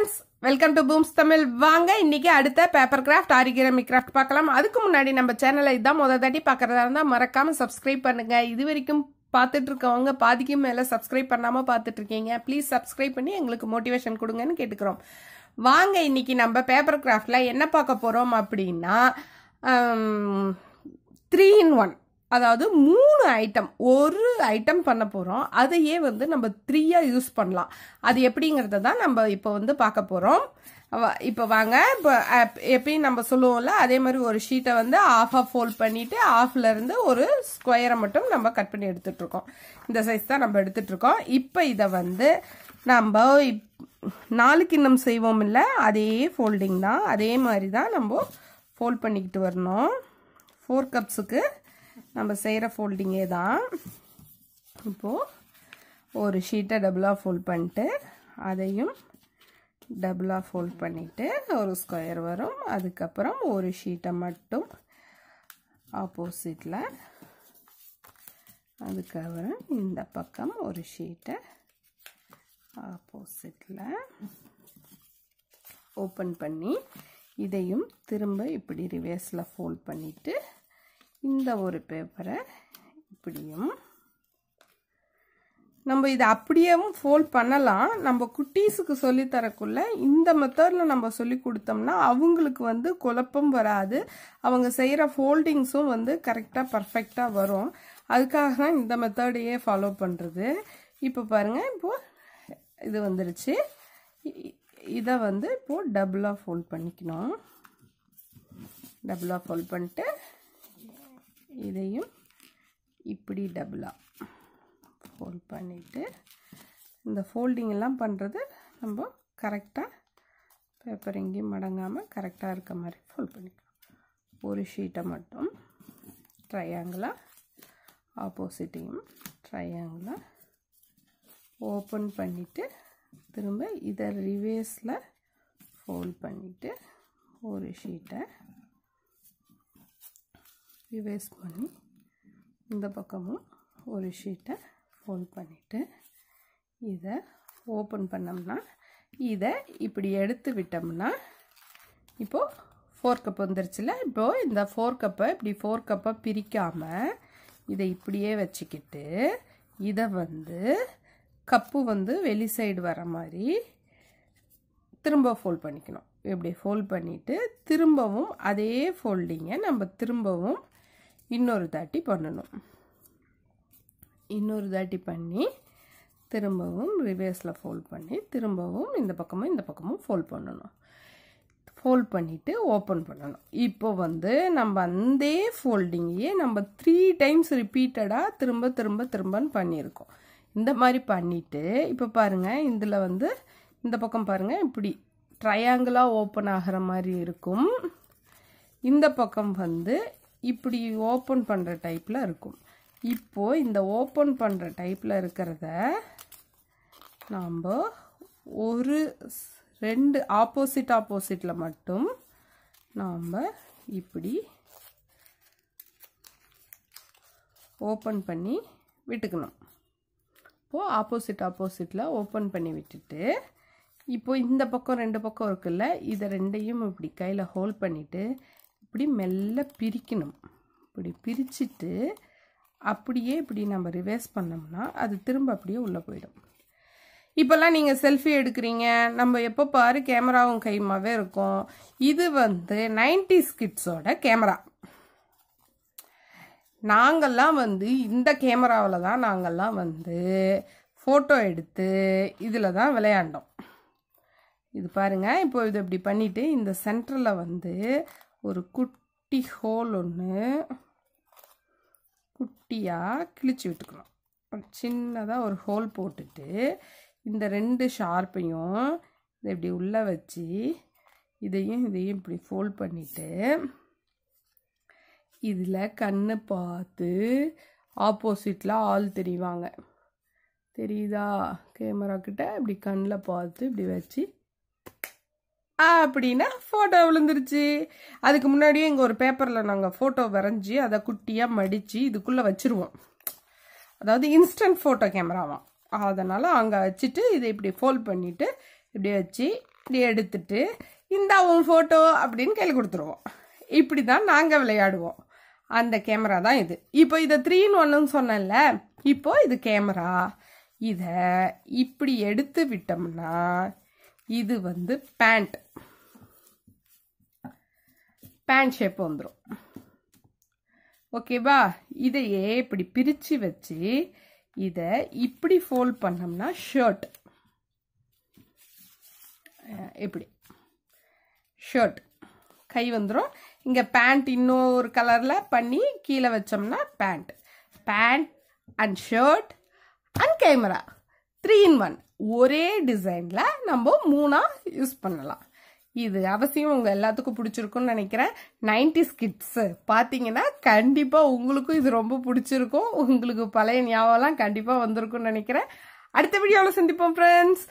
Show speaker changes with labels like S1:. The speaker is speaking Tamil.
S1: ஃப்ரெண்ட்ஸ் வெல்கம் டு பூம்ஸ் தமிழ் வாங்க இன்னைக்கு அடுத்த பேப்பர் கிராஃப்ட் ஆரிகிரமி கிராஃப்ட் பார்க்கலாம் அதுக்கு முன்னாடி நம்ம சேனலை இதான் முத தாட்டி பார்க்குறதா இருந்தால் மறக்காமல் சப்ஸ்கிரைப் பண்ணுங்க இது வரைக்கும் பார்த்துட்டு இருக்கவங்க பாதிக்கும் மேலே சப்ஸ்கிரைப் பண்ணாமல் பார்த்துட்டு இருக்கீங்க ப்ளீஸ் சப்ஸ்கிரைப் பண்ணி எங்களுக்கு மோட்டிவேஷன் கொடுங்கன்னு கேட்டுக்கிறோம் வாங்க இன்னைக்கு நம்ம பேப்பர் கிராஃப்டில் என்ன பார்க்க போகிறோம் அப்படின்னா த்ரீ இன் ஒன் அதாவது மூணு ஐட்டம் ஒரு ஐட்டம் பண்ண போகிறோம் அதையே வந்து நம்ம த்ரீயாக யூஸ் பண்ணலாம் அது எப்படிங்கிறத தான் நம்ம இப்போ வந்து பார்க்க போகிறோம் இப்போ வாங்க இப்போ எப்பயும் நம்ம சொல்லுவோம்ல அதே மாதிரி ஒரு ஷீட்டை வந்து ஆஃபாக ஃபோல்ட் பண்ணிவிட்டு ஆஃப்ல இருந்து ஒரு ஸ்கொயரை மட்டும் நம்ம கட் பண்ணி எடுத்துகிட்ருக்கோம் இந்த சைஸ் தான் நம்ம எடுத்துகிட்ருக்கோம் இப்போ இதை வந்து நம்ம நாளுக்கு இன்னும் செய்வோம் இல்லை அதே ஃபோல்டிங் தான் அதே மாதிரி தான் நம்ம ஃபோல்ட் பண்ணிக்கிட்டு வரணும் ஃபோர் கப்ஸுக்கு நம்ம செய்கிற ஃபோல்டிங்கே தான் இப்போது ஒரு ஷீட்டை டபுளாக ஃபோல்ட் பண்ணிட்டு அதையும் டபுளாக ஃபோல்ட் பண்ணிவிட்டு ஒரு ஸ்கொயர் வரும் அதுக்கப்புறம் ஒரு ஷீட்டை மட்டும் ஆப்போசிட்டில் அதுக்கப்புறம் இந்த பக்கம் ஒரு ஷீட்டை ஆப்போசிட்டில் ஓப்பன் பண்ணி இதையும் திரும்ப இப்படி ரிவேர்ஸில் ஃபோல்ட் பண்ணிவிட்டு இந்த ஒரு பேப்பரை இப்படியும் நம்ம இதை அப்படியேவும் ஃபோல்ட் பண்ணலாம் நம்ம குட்டீஸுக்கு சொல்லி தரக்குள்ள இந்த மெத்தடில் நம்ம சொல்லி கொடுத்தோம்னா அவங்களுக்கு வந்து குழப்பம் வராது அவங்க செய்கிற ஃபோல்டிங்ஸும் வந்து கரெக்டாக பர்ஃபெக்டாக வரும் அதுக்காக தான் இந்த மெத்தடையே ஃபாலோ பண்ணுறது இப்போ பாருங்கள் இப்போது இது வந்துருச்சு இதை வந்து இப்போது டபுளாக ஃபோல்ட் பண்ணிக்கணும் டபுளாக ஃபோல்ட் பண்ணிட்டு இதையும் இப்படி டபுளாக ஃபோல்ட் பண்ணிவிட்டு இந்த ஃபோல்டிங் எல்லாம் பண்ணுறது நம்ம கரெக்டாக பேப்பர் எங்கேயும் மடங்காமல் கரெக்டாக இருக்க மாதிரி ஃபோல்ட் பண்ணிக்கலாம் ஒரு ஷீட்டை மட்டும் ட்ரையாங்கிளாக ஆப்போசிட்டையும் ட்ரையாங்கிளாக ஓப்பன் பண்ணிவிட்டு திரும்ப இதை ரிவேஸில் ஃபோல்ட் பண்ணிவிட்டு ஒரு ஷீட்டை ரிவேஸ் பண்ணி இந்த பக்கமும் ஒரு ஷீட்டை ஃபோல்ட் பண்ணிவிட்டு இதை ஓப்பன் பண்ணோம்னா இதை இப்படி எடுத்து விட்டோம்னா இப்போது ஃபோர் கப் வந்துருச்சுல இப்போது இந்த ஃபோர் கப்பை இப்படி ஃபோர் கப்பை பிரிக்காமல் இதை இப்படியே வச்சுக்கிட்டு இதை வந்து கப்பு வந்து வெளி சைடு வர மாதிரி திரும்ப ஃபோல்ட் பண்ணிக்கணும் இப்படி ஃபோல்ட் பண்ணிவிட்டு திரும்பவும் அதே ஃபோல்டிங்கை நம்ம திரும்பவும் இன்னொரு தாட்டி பண்ணணும் இன்னொரு தாட்டி பண்ணி திரும்பவும் ரிவேர்ஸில் ஃபோல்ட் பண்ணி திரும்பவும் இந்த பக்கமும் இந்த பக்கமும் ஃபோல்ட் பண்ணணும் ஃபோல்ட் பண்ணிவிட்டு ஓப்பன் பண்ணணும் இப்போ வந்து நம்ம அந்த ஃபோல்டிங்கையே நம்ம த்ரீ டைம்ஸ் ரிப்பீட்டடாக திரும்ப திரும்ப திரும்பன்னு பண்ணியிருக்கோம் இந்த மாதிரி பண்ணிவிட்டு இப்போ பாருங்கள் இதில் வந்து இந்த பக்கம் பாருங்கள் இப்படி ட்ரையாங்கிளாக ஓப்பன் ஆகிற மாதிரி இருக்கும் இந்த பக்கம் வந்து இப்படி ஓப்பன் பண்ணுற டைப்பில் இருக்கும் இப்போது இந்த ஓப்பன் பண்ணுற டைப்பில் இருக்கிறத நாம் ஒரு ரெண்டு ஆப்போசிட் ஆப்போசிட்டில் மட்டும் நாம் இப்படி ஓப்பன் பண்ணி விட்டுக்கணும் இப்போது ஆப்போசிட் ஆப்போசிட்டில் ஓப்பன் பண்ணி விட்டுட்டு இப்போ இந்த பக்கம் ரெண்டு பக்கம் இருக்குல்ல இதை ரெண்டையும் இப்படி கையில் ஹோல்ட் பண்ணிவிட்டு இப்படி மெல்ல பிரிக்கணும் இப்படி பிரிச்சுட்டு அப்படியே இப்படி நம்ம ரிவேர்ஸ் பண்ணோம்னா அது திரும்ப அப்படியே உள்ளே போயிடும் இப்போல்லாம் நீங்கள் செல்ஃபி எடுக்கிறீங்க நம்ம எப்போ பாரு கேமராவும் கைமாவே இருக்கும் இது வந்து நைன்டி ஸ்கிட்ஸோட கேமரா நாங்கள்லாம் வந்து இந்த கேமராவில் தான் நாங்கள்லாம் வந்து ஃபோட்டோ எடுத்து இதில் தான் விளையாண்டோம் இது பாருங்கள் இப்போ இது இப்படி பண்ணிவிட்டு இந்த சென்டரில் வந்து ஒரு குட்டி ஹோல் ஒன்று குட்டியாக கிழிச்சு விட்டுக்கணும் ஒரு சின்னதாக ஒரு ஹோல் போட்டுட்டு இந்த ரெண்டு ஷார்ப்பையும் இதை இப்படி உள்ளே வச்சு இதையும் இதையும் இப்படி ஃபோல்ட் பண்ணிவிட்டு இதில் கண்ணு பார்த்து ஆப்போசிட்டில் ஆள் தெரிவாங்க தெரியுதா கேமரா கிட்டே இப்படி கண்ணில் பார்த்து இப்படி வச்சு அப்படின்னா ஃபோட்டோ விழுந்துருச்சு அதுக்கு முன்னாடியே இங்கே ஒரு பேப்பரில் நாங்கள் ஃபோட்டோ வரைஞ்சி அதை குட்டியாக மடித்து இதுக்குள்ளே வச்சுருவோம் அதாவது இன்ஸ்டன்ட் ஃபோட்டோ கேமராவாம் அதனால் அங்கே வச்சுட்டு இதை இப்படி ஃபோல்ட் பண்ணிவிட்டு இப்படி வச்சு இப்படி எடுத்துட்டு இந்த உன் ஃபோட்டோ அப்படின்னு கையில் கொடுத்துருவோம் இப்படி தான் நாங்கள் விளையாடுவோம் அந்த கேமரா தான் இது இப்போ இதை த்ரீன்னு ஒன்றுன்னு சொன்னேன்ல இப்போது இது கேமரா இதை இப்படி எடுத்து விட்டோம்னா இது வந்து பேண்ட் பேண்ட் ஷேப் வந்துடும் ஓகேவா இதையே இப்படி பிரித்து வச்சு இதை இப்படி ஃபோல்ட் பண்ணோம்னா ஷர்ட் எப்படி ஷர்ட் கை வந்துடும் இங்கே பேண்ட் இன்னொரு கலரில் பண்ணி கீழே வச்சோம்னா pant pant and shirt and camera three in one ஒரே டிசைனில் நம்ம மூணாக யூஸ் பண்ணலாம் இது அவசியம் உங்கள் எல்லாத்துக்கும் பிடிச்சிருக்குன்னு நினைக்கிறேன் நைன்டி ஸ்கிட்ஸு பார்த்தீங்கன்னா கண்டிப்பாக உங்களுக்கும் இது ரொம்ப பிடிச்சிருக்கும் உங்களுக்கு பழைய ஞாபகம்லாம் கண்டிப்பாக வந்திருக்குன்னு நினைக்கிறேன் அடுத்த வீடியோவில் சந்திப்போம் ஃப்ரெண்ட்ஸ்